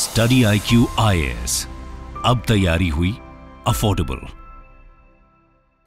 study I Q I अब तैयारी हुई अफोर्डेबल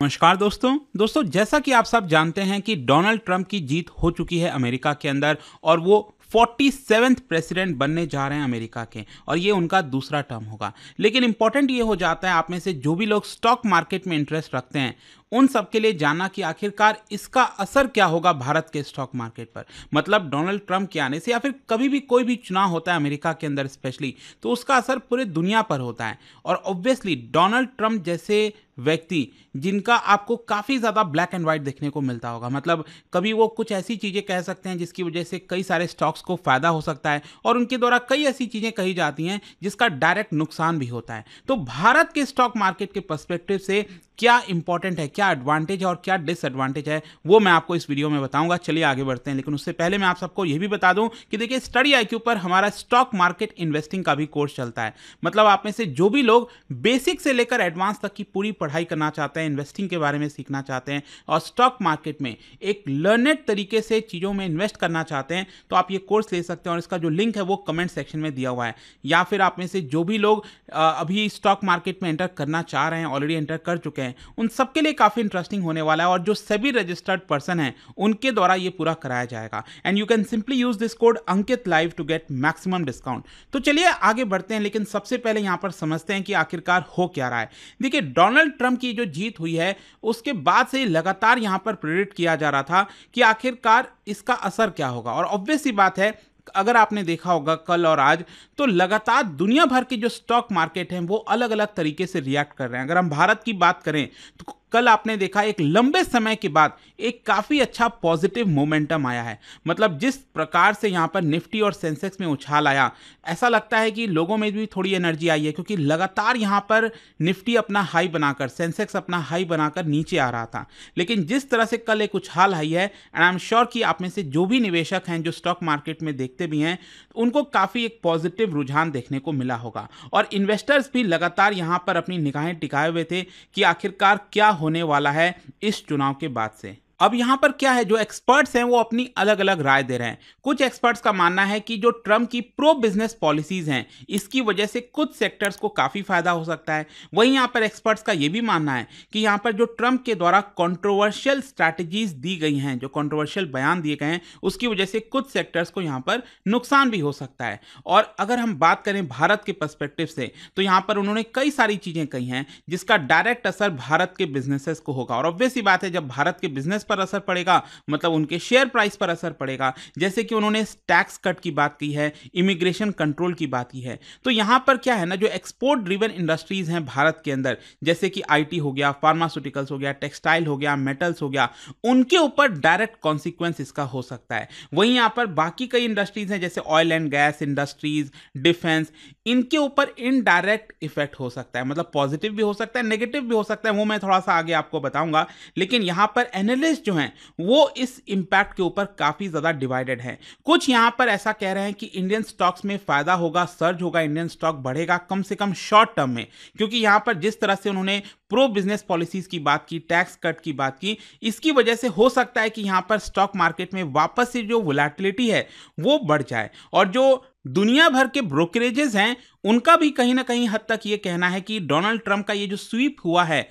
नमस्कार दोस्तों दोस्तों जैसा कि आप सब जानते हैं कि डोनाल्ड ट्रंप की जीत हो चुकी है अमेरिका के अंदर और वो फोर्टी सेवेंथ प्रेसिडेंट बनने जा रहे हैं अमेरिका के और ये उनका दूसरा टर्म होगा लेकिन इंपॉर्टेंट ये हो जाता है आप में से जो भी लोग स्टॉक मार्केट में इंटरेस्ट रखते हैं उन सब के लिए जाना कि आखिरकार इसका असर क्या होगा भारत के स्टॉक मार्केट पर मतलब डोनाल्ड ट्रंप के आने से या फिर कभी भी कोई भी चुनाव होता है अमेरिका के अंदर स्पेशली तो उसका असर पूरे दुनिया पर होता है और ऑब्वियसली डोनाल्ड ट्रंप जैसे व्यक्ति जिनका आपको काफ़ी ज़्यादा ब्लैक एंड वाइट देखने को मिलता होगा मतलब कभी वो कुछ ऐसी चीज़ें कह सकते हैं जिसकी वजह से कई सारे स्टॉक्स को फ़ायदा हो सकता है और उनके द्वारा कई ऐसी चीज़ें कही जाती हैं जिसका डायरेक्ट नुकसान भी होता है तो भारत के स्टॉक मार्केट के पर्सपेक्टिव से क्या इंपॉर्टेंट है क्या एडवांटेज है और क्या डिसएडवांटेज है वो मैं आपको इस वीडियो में बताऊंगा चलिए आगे बढ़ते हैं लेकिन उससे पहले मैं आप सबको ये भी बता दूं कि देखिए स्टडी आई पर हमारा स्टॉक मार्केट इन्वेस्टिंग का भी कोर्स चलता है मतलब आप में से जो भी लोग बेसिक से लेकर एडवांस तक की पूरी पढ़ाई करना चाहते हैं इन्वेस्टिंग के बारे में सीखना चाहते हैं और स्टॉक मार्केट में एक लर्नेड तरीके से चीज़ों में इन्वेस्ट करना चाहते हैं तो आप ये कोर्स ले सकते हैं और इसका जो लिंक है वो कमेंट सेक्शन में दिया हुआ है या फिर आप में से जो भी लोग अभी स्टॉक मार्केट में एंटर करना चाह रहे हैं ऑलरेडी एंटर कर चुके हैं सकते हैं उन सबके लिए काफ़ी इंटरेस्टिंग होने वाला है और जो सभी रजिस्टर्ड पर्सन हैं उनके द्वारा ये पूरा कराया जाएगा and you can simply use this code Ankit live to get maximum discount तो चलिए आगे बढ़ते हैं लेकिन सबसे पहले यहाँ पर समझते हैं कि आखिरकार हो क्या रहा है देखिए डोनाल्ड ट्रंप की जो जीत हुई है उसके बाद से लगातार यहाँ पर प्रेरित किया जा रहा था कि आखिरकार इसका असर क्या होगा और ऑब्वियस ही बात है अगर आपने देखा होगा कल और आज तो लगातार दुनिया भर के जो स्टॉक मार्केट हैं वो अलग अलग तरीके से रिएक्ट कर रहे हैं अगर हम भारत की बात करें तो कल आपने देखा एक लंबे समय के बाद एक काफ़ी अच्छा पॉजिटिव मोमेंटम आया है मतलब जिस प्रकार से यहाँ पर निफ्टी और सेंसेक्स में उछाल आया ऐसा लगता है कि लोगों में भी थोड़ी एनर्जी आई है क्योंकि लगातार यहाँ पर निफ्टी अपना हाई बनाकर सेंसेक्स अपना हाई बनाकर नीचे आ रहा था लेकिन जिस तरह से कल एक उछाल आई है एंड आई एम श्योर कि आप में से जो भी निवेशक हैं जो स्टॉक मार्केट में देखते भी हैं उनको काफ़ी एक पॉजिटिव रुझान देखने को मिला होगा और इन्वेस्टर्स भी लगातार यहाँ पर अपनी निगाहें टिकाए हुए थे कि आखिरकार क्या हो होने वाला है इस चुनाव के बाद से अब यहाँ पर क्या है जो एक्सपर्ट्स हैं वो अपनी अलग अलग राय दे रहे हैं कुछ एक्सपर्ट्स का मानना है कि जो ट्रम्प की प्रो बिजनेस पॉलिसीज हैं इसकी वजह से कुछ सेक्टर्स को काफ़ी फायदा हो सकता है वहीं यहां पर एक्सपर्ट्स का ये भी मानना है कि यहां पर जो ट्रम्प के द्वारा कॉन्ट्रोवर्शियल स्ट्रैटेजीज दी गई हैं जो कॉन्ट्रोवर्शियल बयान दिए गए हैं उसकी वजह से कुछ सेक्टर्स को यहाँ पर नुकसान भी हो सकता है और अगर हम बात करें भारत के परस्पेक्टिव से तो यहाँ पर उन्होंने कई सारी चीज़ें कही हैं जिसका डायरेक्ट असर भारत के बिजनेसेस को होगा और ऑब्वियस ही बात है जब भारत के बिजनेस बिजनेस पर असर पड़ेगा मतलब उनके शेयर प्राइस पर असर पड़ेगा जैसे कि उन्होंने टैक्स कट की बात की है इमिग्रेशन कंट्रोल की बात की है तो यहां पर क्या है ना जो एक्सपोर्ट ड्रिवन इंडस्ट्रीज हैं भारत के अंदर जैसे कि आई हो गया फार्मास्यूटिकल्स हो गया टेक्सटाइल हो गया मेटल्स हो गया उनके ऊपर डायरेक्ट कॉन्सिक्वेंस इसका हो सकता है वहीं यहाँ पर बाकी कई इंडस्ट्रीज हैं जैसे oil and gas industries defence इनके ऊपर इनडायरेक्ट इफेक्ट हो सकता है मतलब पॉजिटिव भी हो सकता है नेगेटिव भी हो सकता है वो मैं थोड़ा सा आगे आपको बताऊंगा लेकिन यहां पर एनालिस्ट एनालिस्ट जो हैं वो इस इम्पैक्ट के ऊपर काफ़ी ज़्यादा डिवाइडेड हैं कुछ यहाँ पर ऐसा कह रहे हैं कि इंडियन स्टॉक्स में फ़ायदा होगा सर्ज होगा इंडियन स्टॉक बढ़ेगा कम से कम शॉर्ट टर्म में क्योंकि यहाँ पर जिस तरह से उन्होंने प्रो बिजनेस पॉलिसीज़ की बात की टैक्स कट की बात की इसकी वजह से हो सकता है कि यहाँ पर स्टॉक मार्केट में वापस से जो वोलाटिलिटी है वो बढ़ जाए और जो दुनिया भर के ब्रोकरेजेस हैं उनका भी कहीं ना कहीं हद तक ये कहना है कि डोनाल्ड ट्रंप का ये जो स्वीप हुआ है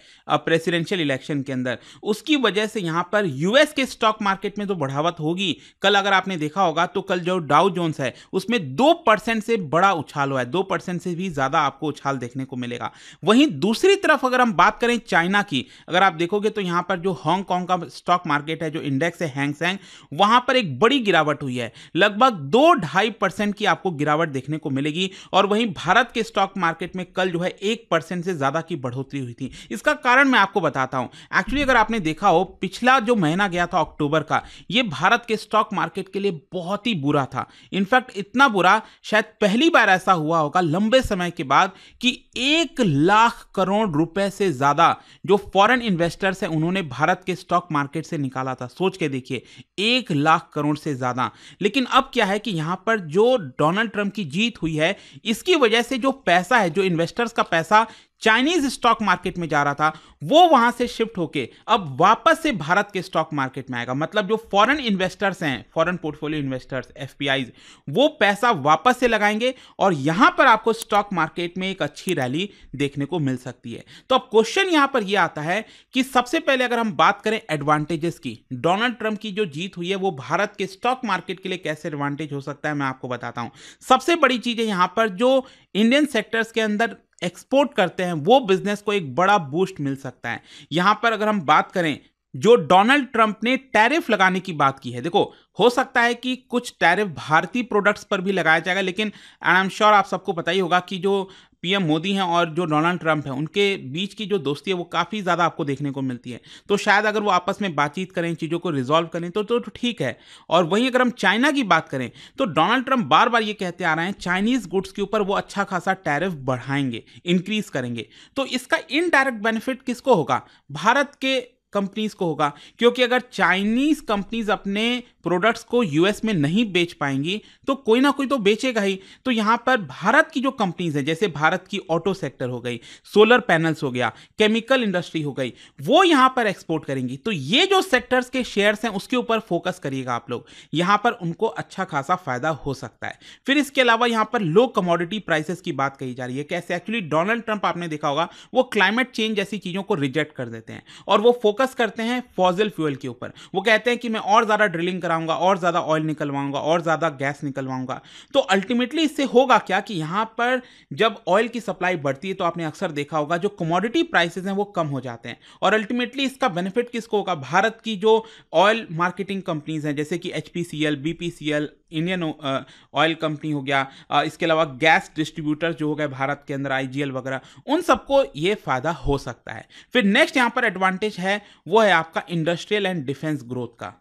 प्रेसिडेंशियल इलेक्शन के अंदर उसकी वजह से यहाँ पर यूएस के स्टॉक मार्केट में तो बढ़ावत होगी कल अगर आपने देखा होगा तो कल जो डाउ जोन्स है उसमें दो परसेंट से बड़ा उछाल हुआ है दो परसेंट से भी ज़्यादा आपको उछाल देखने को मिलेगा वहीं दूसरी तरफ अगर हम बात करें चाइना की अगर आप देखोगे तो यहाँ पर जो हांगकॉन्ग का स्टॉक मार्केट है जो इंडेक्स है हैंगसैंग वहाँ पर एक बड़ी गिरावट हुई है लगभग दो ढाई परसेंट की आप आपको गिरावट देखने को मिलेगी और वहीं भारत के स्टॉक मार्केट में कल जो है एक परसेंट से ज़्यादा की बढ़ोतरी हुई थी इसका कारण मैं आपको बताता हूं एक्चुअली अगर आपने देखा हो पिछला जो महीना गया था अक्टूबर का ये भारत के स्टॉक मार्केट के लिए बहुत ही बुरा था इनफैक्ट इतना बुरा शायद पहली बार ऐसा हुआ होगा लंबे समय के बाद कि एक लाख करोड़ रुपए से ज़्यादा जो फॉरेन इन्वेस्टर्स हैं उन्होंने भारत के स्टॉक मार्केट से निकाला था सोच के देखिए एक लाख करोड़ से ज़्यादा लेकिन अब क्या है कि यहां पर जो डॉन डोनाल्ड ट्रंप की जीत हुई है इसकी वजह से जो पैसा है जो इन्वेस्टर्स का पैसा चाइनीज स्टॉक मार्केट में जा रहा था वो वहां से शिफ्ट होके अब वापस से भारत के स्टॉक मार्केट में आएगा मतलब जो फॉरेन इन्वेस्टर्स हैं फॉरेन पोर्टफोलियो इन्वेस्टर्स एफ वो पैसा वापस से लगाएंगे और यहां पर आपको स्टॉक मार्केट में एक अच्छी रैली देखने को मिल सकती है तो अब क्वेश्चन यहां पर यह आता है कि सबसे पहले अगर हम बात करें एडवांटेजेस की डोनाल्ड ट्रंप की जो जीत हुई है वो भारत के स्टॉक मार्केट के लिए कैसे एडवांटेज हो सकता है मैं आपको बताता हूं सबसे बड़ी चीज है यहां पर जो इंडियन सेक्टर्स के अंदर एक्सपोर्ट करते हैं वो बिजनेस को एक बड़ा बूस्ट मिल सकता है यहां पर अगर हम बात करें जो डोनाल्ड ट्रंप ने टैरिफ लगाने की बात की है देखो हो सकता है कि कुछ टैरिफ भारतीय प्रोडक्ट्स पर भी लगाया जाएगा लेकिन आई एम श्योर आप सबको पता ही होगा कि जो पीएम मोदी हैं और जो डोनाल्ड ट्रंप हैं उनके बीच की जो दोस्ती है वो काफ़ी ज़्यादा आपको देखने को मिलती है तो शायद अगर वो आपस में बातचीत करें चीज़ों को रिजॉल्व करें तो, तो तो ठीक है और वहीं अगर हम चाइना की बात करें तो डोनाल्ड ट्रंप बार बार ये कहते आ रहे हैं चाइनीज़ गुड्स के ऊपर वो अच्छा खासा टैरिफ बढ़ाएंगे इंक्रीज़ करेंगे तो इसका इनडायरेक्ट बेनिफिट किसको होगा भारत के कंपनीज को होगा क्योंकि अगर चाइनीज कंपनीज अपने प्रोडक्ट्स को यूएस में नहीं बेच पाएंगी तो कोई ना कोई तो बेचेगा ही तो यहाँ पर भारत की जो कंपनीज है जैसे भारत की ऑटो सेक्टर हो गई सोलर पैनल्स हो गया केमिकल इंडस्ट्री हो गई वो यहाँ पर एक्सपोर्ट करेंगी तो ये जो सेक्टर्स के शेयर्स हैं उसके ऊपर फोकस करिएगा आप लोग यहाँ पर उनको अच्छा खासा फायदा हो सकता है फिर इसके अलावा यहाँ पर लो कमोडिटी प्राइसेस की बात कही जा रही है कैसे एक्चुअली डोनाल्ड ट्रंप आपने देखा होगा वो क्लाइमेट चेंज जैसी चीज़ों को रिजेक्ट कर देते हैं और वो फोकस फोकस करते हैं फॉजिल फ्यूल के ऊपर वो कहते हैं कि मैं और ज़्यादा ड्रिलिंग कराऊंगा और ज़्यादा ऑयल निकलवाऊंगा और ज़्यादा गैस निकलवाऊंगा तो अल्टीमेटली इससे होगा क्या कि यहाँ पर जब ऑयल की सप्लाई बढ़ती है तो आपने अक्सर देखा होगा जो कमोडिटी प्राइसेज हैं वो कम हो जाते हैं और अल्टीमेटली इसका बेनिफिट किसको होगा भारत की जो ऑयल मार्केटिंग कंपनीज हैं जैसे कि H P C L B P C L Indian oil company हो गया uh, इसके अलावा गैस डिस्ट्रीब्यूटर जो हो गए भारत के अंदर आई वगैरह उन सबको ये फायदा हो सकता है फिर नेक्स्ट यहाँ पर एडवांटेज है वो है आपका इंडस्ट्रियल एंड डिफेंस ग्रोथ का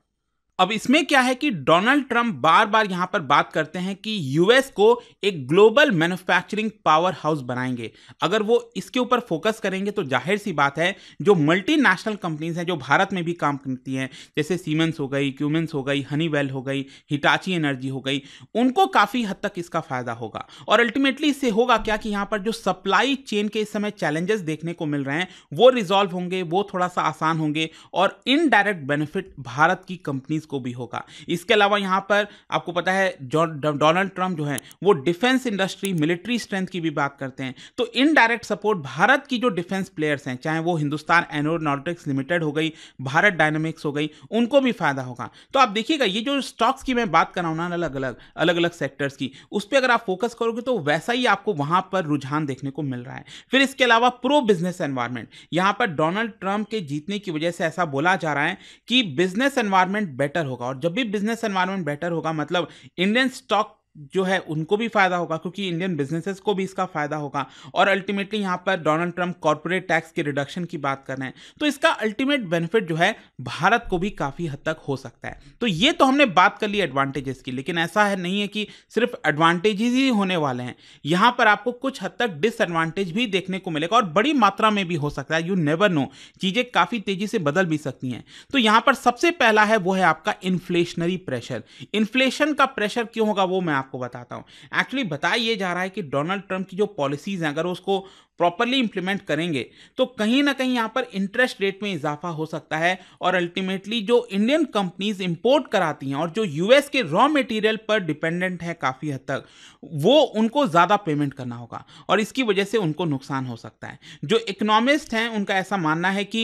अब इसमें क्या है कि डोनाल्ड ट्रंप बार बार यहां पर बात करते हैं कि यूएस को एक ग्लोबल मैन्युफैक्चरिंग पावर हाउस बनाएंगे अगर वो इसके ऊपर फोकस करेंगे तो जाहिर सी बात है जो मल्टीनेशनल कंपनीज हैं जो भारत में भी काम करती हैं जैसे सीमेंस हो गई क्यूमेंस हो गई हनीवेल हो गई हिटाची एनर्जी हो गई उनको काफ़ी हद तक इसका फायदा होगा और अल्टीमेटली इससे होगा क्या कि यहाँ पर जो सप्लाई चेन के इस समय चैलेंजेस देखने को मिल रहे हैं वो रिजॉल्व होंगे वो थोड़ा सा आसान होंगे और इनडायरेक्ट बेनिफिट भारत की कंपनीज को भी होगा इसके अलावा यहां पर आपको पता है डोनाल्ड ट्रंप जो है वो डिफेंस इंडस्ट्री मिलिट्री स्ट्रेंथ की भी बात करते हैं तो इनडायरेक्ट सपोर्ट भारत की जो डिफेंस प्लेयर्स हैं चाहे वो हिंदुस्तान एनोरोनोटिक्स लिमिटेड हो गई भारत डायनामिक्स हो गई उनको भी फायदा होगा तो आप देखिएगा ये जो स्टॉक्स की मैं बात कर रहा हूं ना अलग अलग अलग अलग सेक्टर्स की उस पर अगर आप फोकस करोगे तो वैसा ही आपको वहां पर रुझान देखने को मिल रहा है फिर इसके अलावा प्रो बिजनेस एनवायरमेंट यहां पर डोनाल्ड ट्रंप के जीतने की वजह से ऐसा बोला जा रहा है कि बिजनेस एनवायरमेंट बेटर बेटर होगा और जब भी बिजनेस एनवायरमेंट बेटर होगा मतलब इंडियन स्टॉक जो है उनको भी फ़ायदा होगा क्योंकि इंडियन बिजनेसेस को भी इसका फ़ायदा होगा और अल्टीमेटली यहाँ पर डोनाल्ड ट्रंप कॉरपोरेट टैक्स के रिडक्शन की बात कर रहे हैं तो इसका अल्टीमेट बेनिफिट जो है भारत को भी काफ़ी हद तक हो सकता है तो ये तो हमने बात कर ली एडवांटेजेस की लेकिन ऐसा है नहीं है कि सिर्फ एडवांटेजेस ही होने वाले हैं यहाँ पर आपको कुछ हद तक डिसएडवांटेज भी देखने को मिलेगा और बड़ी मात्रा में भी हो सकता है यू नेवर नो चीज़ें काफ़ी तेज़ी से बदल भी सकती हैं तो यहाँ पर सबसे पहला है वो है आपका इन्फ्लेशनरी प्रेशर इन्फ्लेशन का प्रेशर क्यों होगा वो मैं आपको बताता हूँ एक्चुअली बताया ये जा रहा है कि डोनाल्ड ट्रंप की जो पॉलिसीज़ हैं अगर उसको प्रॉपरली इंप्लीमेंट करेंगे तो कहीं ना कहीं यहाँ पर इंटरेस्ट रेट में इजाफा हो सकता है और अल्टीमेटली जो इंडियन कंपनीज इंपोर्ट कराती हैं और जो यूएस के रॉ मटेरियल पर डिपेंडेंट है काफ़ी हद तक वो उनको ज़्यादा पेमेंट करना होगा और इसकी वजह से उनको नुकसान हो सकता है जो इकोनॉमिस्ट हैं उनका ऐसा मानना है कि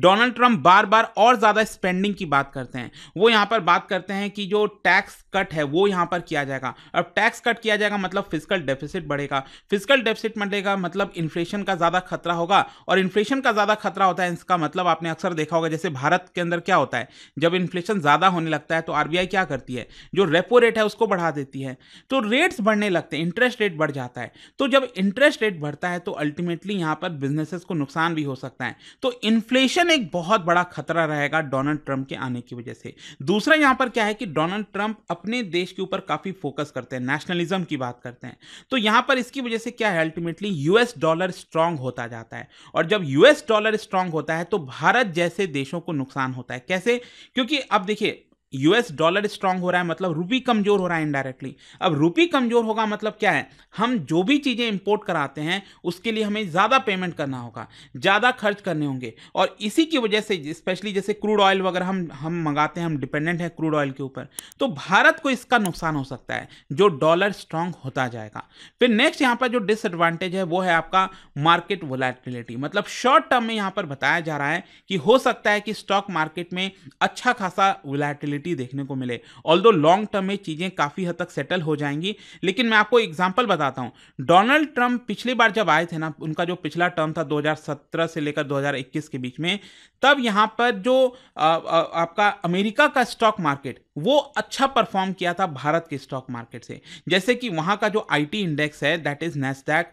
डोनाल्ड ट्रंप बार बार और ज़्यादा स्पेंडिंग की बात करते हैं वो यहाँ पर बात करते हैं कि जो टैक्स कट है वो यहाँ पर किया जाएगा अब टैक्स कट किया जाएगा मतलब फिजिकल डेफिसिट बढ़ेगा फिजिकल डेफिसिट बढ़ेगा मतलब इन्फ्लेशन का ज़्यादा खतरा होगा और इन्फ्लेशन का ज़्यादा खतरा होता है इसका मतलब आपने अक्सर देखा होगा जैसे भारत के अंदर क्या होता है जब इन्फ्लेशन ज़्यादा होने लगता है तो आरबीआई क्या करती है जो रेपो रेट है उसको बढ़ा देती है तो रेट्स बढ़ने लगते हैं इंटरेस्ट रेट बढ़ जाता है तो जब इंटरेस्ट रेट बढ़ता है तो अल्टीमेटली यहाँ पर बिजनेसेस को नुकसान भी हो सकता है तो इन्फ्लेशन में एक बहुत बड़ा खतरा रहेगा डोनाल्ड ट्रंप के आने की वजह से दूसरा यहां पर क्या है कि डोनाल्ड ट्रंप अपने देश के ऊपर काफ़ी फोकस करते हैं नेशनलिज्म की बात करते हैं तो यहां पर इसकी वजह से क्या है अल्टीमेटली यूएस डॉलर स्ट्रांग होता जाता है और जब यूएस डॉलर स्ट्रांग होता है तो भारत जैसे देशों को नुकसान होता है कैसे क्योंकि अब देखिए यूएस डॉलर स्ट्रांग हो रहा है मतलब रुपी कमज़ोर हो रहा है इनडायरेक्टली अब रुपी कमज़ोर होगा मतलब क्या है हम जो भी चीज़ें इंपोर्ट कराते हैं उसके लिए हमें ज़्यादा पेमेंट करना होगा ज़्यादा खर्च करने होंगे और इसी की वजह से स्पेशली जैसे क्रूड ऑयल वगैरह हम हम मंगाते हैं हम डिपेंडेंट हैं क्रूड ऑयल के ऊपर तो भारत को इसका नुकसान हो सकता है जो डॉलर स्ट्रांग होता जाएगा फिर नेक्स्ट यहाँ पर जो डिसएडवांटेज है वो है आपका मार्केट वोलेटिलिटी मतलब शॉर्ट टर्म में यहां पर बताया जा रहा है कि हो सकता है कि स्टॉक मार्केट में अच्छा खासा वोलेटिलिटी स्टेबिलिटी देखने को मिले ऑल दो लॉन्ग टर्म में चीज़ें काफ़ी हद तक सेटल हो जाएंगी लेकिन मैं आपको एग्जाम्पल बताता हूँ डोनाल्ड ट्रंप पिछली बार जब आए थे ना उनका जो पिछला टर्म था 2017 से लेकर 2021 के बीच में तब यहाँ पर जो आ, आ, आपका अमेरिका का स्टॉक मार्केट वो अच्छा परफॉर्म किया था भारत के स्टॉक मार्केट से जैसे कि वहाँ का जो आईटी इंडेक्स है दैट इज़ नेस्टैक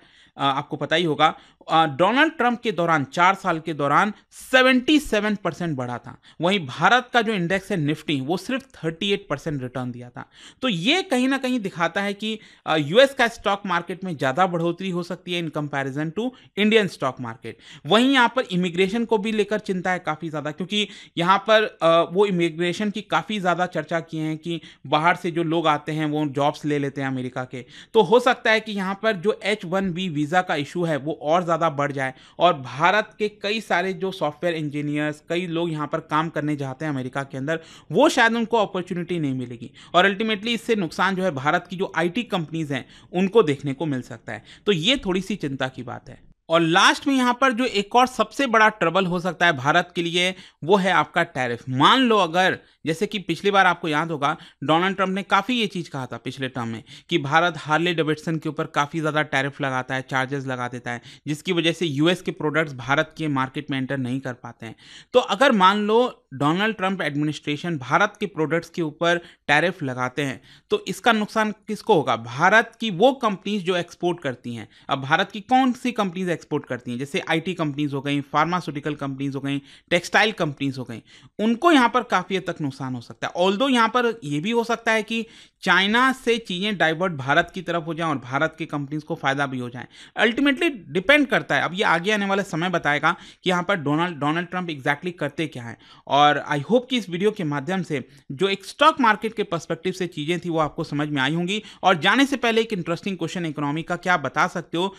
आपको पता ही होगा डोनाल्ड ट्रंप के दौरान चार साल के दौरान 77 परसेंट बढ़ा था वहीं भारत का जो इंडेक्स है निफ्टी वो सिर्फ 38 परसेंट रिटर्न दिया था तो ये कहीं ना कहीं दिखाता है कि यूएस का स्टॉक मार्केट में ज़्यादा बढ़ोतरी हो सकती है in comparison to Indian stock market वहीं यहाँ पर इमिग्रेशन को भी लेकर चिंता है काफ़ी ज़्यादा क्योंकि यहाँ पर वो इमिग्रेशन की काफ़ी ज़्यादा चर्चा किए हैं कि बाहर से जो लोग आते हैं वो जॉब्स ले लेते हैं अमेरिका के तो हो सकता है कि यहाँ पर जो एच वन बी वीज़ा का इशू है वो और ज़्यादा बढ़ जाए और भारत के कई सारे जो सॉफ्टवेयर इंजीनियर्स कई लोग यहाँ पर काम करने जाते हैं अमेरिका के अंदर वो शायद उनको अपॉर्चुनिटी नहीं मिलेगी और अल्टीमेटली इससे नुकसान जो है भारत की जो आई कंपनीज हैं उनको देखने को मिल सकता है तो ये थोड़ी सी चिंता की बात है और लास्ट में यहाँ पर जो एक और सबसे बड़ा ट्रबल हो सकता है भारत के लिए वो है आपका टैरिफ मान लो अगर जैसे कि पिछली बार आपको याद होगा डोनाल्ड ट्रंप ने काफ़ी ये चीज़ कहा था पिछले टर्म में कि भारत हार्ले डेविडसन के ऊपर काफ़ी ज़्यादा टैरिफ लगाता है चार्जेस लगा देता है जिसकी वजह से यूएस के प्रोडक्ट्स भारत के मार्केट में एंटर नहीं कर पाते हैं तो अगर मान लो डोनाल्ड ट्रंप एडमिनिस्ट्रेशन भारत के प्रोडक्ट्स के ऊपर टैरिफ लगाते हैं तो इसका नुकसान किसको होगा भारत की वो कंपनीज जो एक्सपोर्ट करती हैं अब भारत की कौन सी कंपनीज चीज़ एक्सपोर्ट करती हैं जैसे आईटी कंपनीज हो गई फार्मास्यूटिकल कंपनीज हो गई टेक्सटाइल कंपनीज हो गई उनको यहाँ पर काफ़ी हद तक नुकसान हो सकता है ऑल यहाँ पर यह भी हो सकता है कि चाइना से चीज़ें डाइवर्ट भारत की तरफ हो जाएं और भारत की कंपनीज को फ़ायदा भी हो जाए अल्टीमेटली डिपेंड करता है अब ये आगे आने वाला समय बताएगा कि यहाँ पर डोनाल्ड डोनाल्ड ट्रंप एग्जैक्टली करते क्या हैं और आई होप कि इस वीडियो के माध्यम से जो एक स्टॉक मार्केट के पर्सपेक्टिव से चीज़ें थी वो आपको समझ में आई होंगी और जाने से पहले एक इंटरेस्टिंग क्वेश्चन इकोनॉमी का क्या बता सकते हो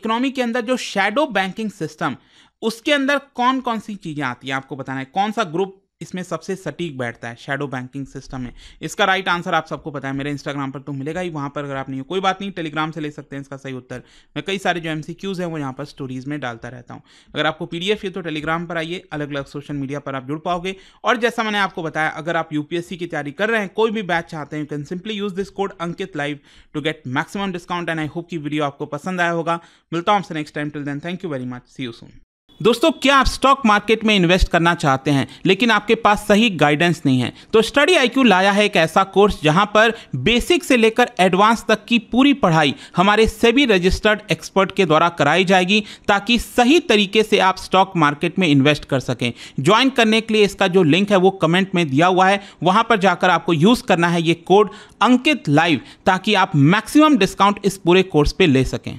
इकोनॉमी के अंदर जो शेडो बैंकिंग सिस्टम उसके अंदर कौन कौन सी चीज़ें आती हैं आपको बताना है कौन सा ग्रुप इसमें सबसे सटीक बैठता है शेडो बैंकिंग सिस्टम में इसका राइट आंसर आप सबको पता है मेरे इंस्टाग्राम पर तो मिलेगा ही वहाँ पर अगर आप नहीं हो कोई बात नहीं टेलीग्राम से ले सकते हैं इसका सही उत्तर मैं कई सारे जो एम सी क्यूज हैं वो यहाँ पर स्टोरीज में डालता रहता हूँ अगर आपको पी डी है तो टेलीग्राम पर आइए अलग अलग सोशल मीडिया पर आप जुड़ पाओगे और जैसा मैंने आपको बताया अगर आप यू पी एस सी की तैयारी कर रहे हैं कोई भी बैच चाहते हैं you can simply use this code Ankit live to get maximum discount and I hope की वीडियो आपको पसंद आया होगा मिलता हूँ आपसे next time till then thank you very much see you soon दोस्तों क्या आप स्टॉक मार्केट में इन्वेस्ट करना चाहते हैं लेकिन आपके पास सही गाइडेंस नहीं है तो स्टडी आईक्यू लाया है एक ऐसा कोर्स जहां पर बेसिक से लेकर एडवांस तक की पूरी पढ़ाई हमारे सभी रजिस्टर्ड एक्सपर्ट के द्वारा कराई जाएगी ताकि सही तरीके से आप स्टॉक मार्केट में इन्वेस्ट कर सकें ज्वाइन करने के लिए इसका जो लिंक है वो कमेंट में दिया हुआ है वहां पर जाकर आपको यूज करना है ये कोड अंकित लाइव ताकि आप मैक्सिमम डिस्काउंट इस पूरे कोर्स पर ले सकें